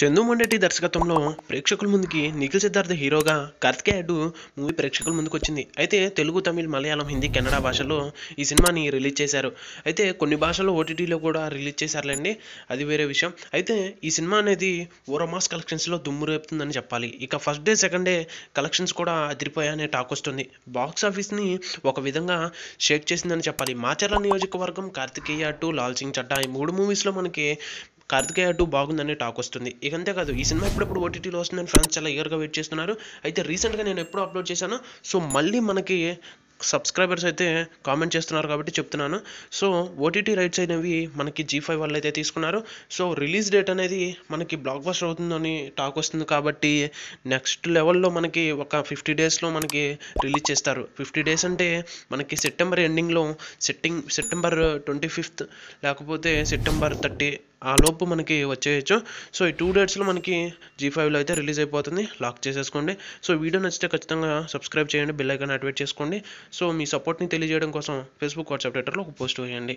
చందు మొండటి దర్శకత్వంలో ప్రేక్షకుల ముందుకి నిఖిల్ సిద్ధార్థ హీరోగా కార్తికేయ అడ్డు మూవీ ప్రేక్షకుల ముందుకు వచ్చింది అయితే తెలుగు తమిళ్ మలయాళం హిందీ కన్నడ భాషల్లో ఈ సినిమాని రిలీజ్ చేశారు అయితే కొన్ని భాషల్లో ఓటీటీలో కూడా రిలీజ్ చేశారులేండి అది వేరే విషయం అయితే ఈ సినిమా అనేది ఓరమాస్ కలెక్షన్స్లో దుమ్ము రేపుతుందని చెప్పాలి ఇక first day second day collections కూడా అదిరిపోయాయనే టాక్ వస్తుంది బాక్స్ ఆఫీస్ని ఒక విధంగా షేక్ చేసిందని చెప్పాలి మాచర్ల నియోజకవర్గం కార్తికేయ టు లాల్ సింగ్ చడ్డా ఈ మూడు మూవీస్లో మనకి కార్తికేయ టూ బాగుందనే టాక్ వస్తుంది ఇక అంతేకాదు ఈ సినిమా ఇప్పుడు ఓటీటీలో వస్తుందని ఫ్యాన్స్ చాలా ఈగర్గా వెయిట్ చేస్తున్నారు అయితే రీసెంట్గా నేను ఎప్పుడు అప్లోడ్ చేశాను సో మళ్ళీ మనకి సబ్స్క్రైబర్స్ అయితే కామెంట్ చేస్తున్నారు కాబట్టి చెప్తున్నాను సో ఓటీటీ రైట్స్ అనేవి మనకి జీ ఫైవ్ వాళ్ళు అయితే తీసుకున్నారు సో రిలీజ్ డేట్ అనేది మనకి బ్లాక్ బస్టర్ అవుతుందని టాక్ వస్తుంది కాబట్టి నెక్స్ట్ లెవెల్లో మనకి ఒక ఫిఫ్టీ డేస్లో మనకి రిలీజ్ చేస్తారు ఫిఫ్టీ డేస్ అంటే మనకి సెప్టెంబర్ ఎండింగ్లో సెట్టింగ్ సెప్టెంబర్ ట్వంటీ ఫిఫ్త్ లేకపోతే సెప్టెంబర్ థర్టీ ఆ లోపు మనకి వచ్చేయచ్చు సో ఈ టూ డేట్స్లో మనకి జీ ఫైవ్లో అయితే రిలీజ్ అయిపోతుంది లాక్ చేసేసుకోండి సో వీడియో నచ్చితే ఖచ్చితంగా సబ్స్క్రైబ్ చేయండి బెల్ ఐకాన్ యాక్టివేట్ చేసుకోండి సో మీ సపోర్ట్ని తెలియజేయడం కోసం ఫేస్బుక్ వాట్సాప్ ట్విట్టర్లో ఒక పోస్ట్ వేయండి